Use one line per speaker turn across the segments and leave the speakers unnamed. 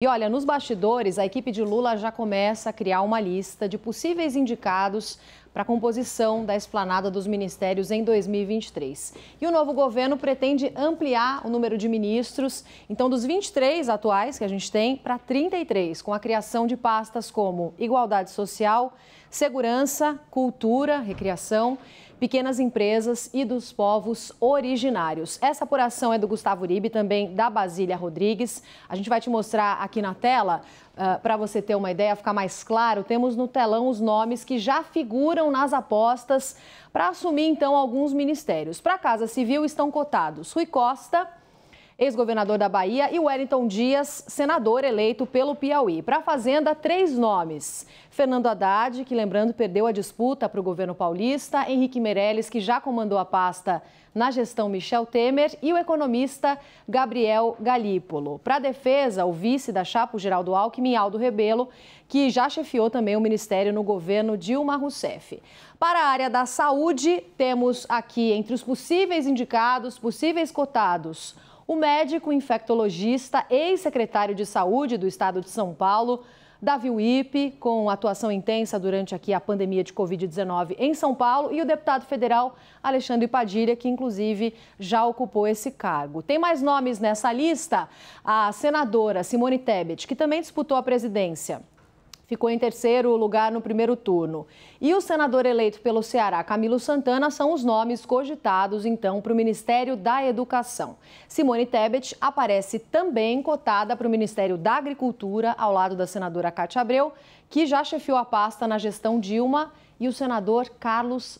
E olha, nos bastidores, a equipe de Lula já começa a criar uma lista de possíveis indicados para a composição da esplanada dos ministérios em 2023. E o novo governo pretende ampliar o número de ministros, então dos 23 atuais que a gente tem para 33, com a criação de pastas como Igualdade Social, Segurança, Cultura, Recreação, Pequenas Empresas e dos Povos Originários. Essa apuração é do Gustavo Uribe, também da Basília Rodrigues. A gente vai te mostrar a aqui na tela, uh, ah, para você ter uma ideia, ficar mais claro, temos no telão os nomes que já figuram nas apostas para assumir então alguns ministérios. Para a Casa Civil estão cotados Rui Costa, ex-governador da Bahia, e Wellington Dias, senador eleito pelo Piauí. Para a Fazenda, três nomes. Fernando Haddad, que lembrando perdeu a disputa para o governo paulista, Henrique Meirelles, que já comandou a pasta na gestão Michel Temer, e o economista Gabriel Galípolo. Para a defesa, o vice da chapa, Geraldo Alckmin, Aldo Rebelo, que já chefiou também o ministério no governo Dilma Rousseff. Para a área da saúde, temos aqui entre os possíveis indicados, possíveis cotados, o médico infectologista, ex-secretário de Saúde do Estado de São Paulo, Davi Wippe, com atuação intensa durante aqui a pandemia de Covid-19 em São Paulo, e o deputado federal Alexandre Padilha, que inclusive já ocupou esse cargo. Tem mais nomes nessa lista? A senadora Simone Tebet, que também disputou a presidência ficou em terceiro lugar no primeiro turno. E o senador eleito pelo Ceará, Camilo Santana, são os nomes cogitados então para o Ministério da Educação. Simone Tebet aparece também cotada para o Ministério da Agricultura, ao lado da senadora Cátia Abreu, que já chefiou a pasta na gestão Dilma e o senador Carlos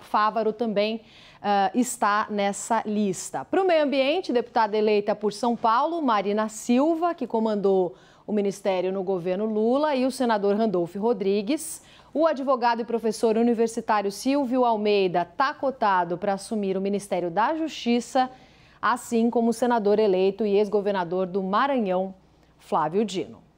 Fávaro também uh, está nessa lista. Para o meio ambiente, deputada eleita por São Paulo, Marina Silva, que comandou o ministério no governo Lula, e o senador Randolfo Rodrigues. O advogado e professor universitário Silvio Almeida está cotado para assumir o Ministério da Justiça, assim como o senador eleito e ex-governador do Maranhão, Flávio Dino.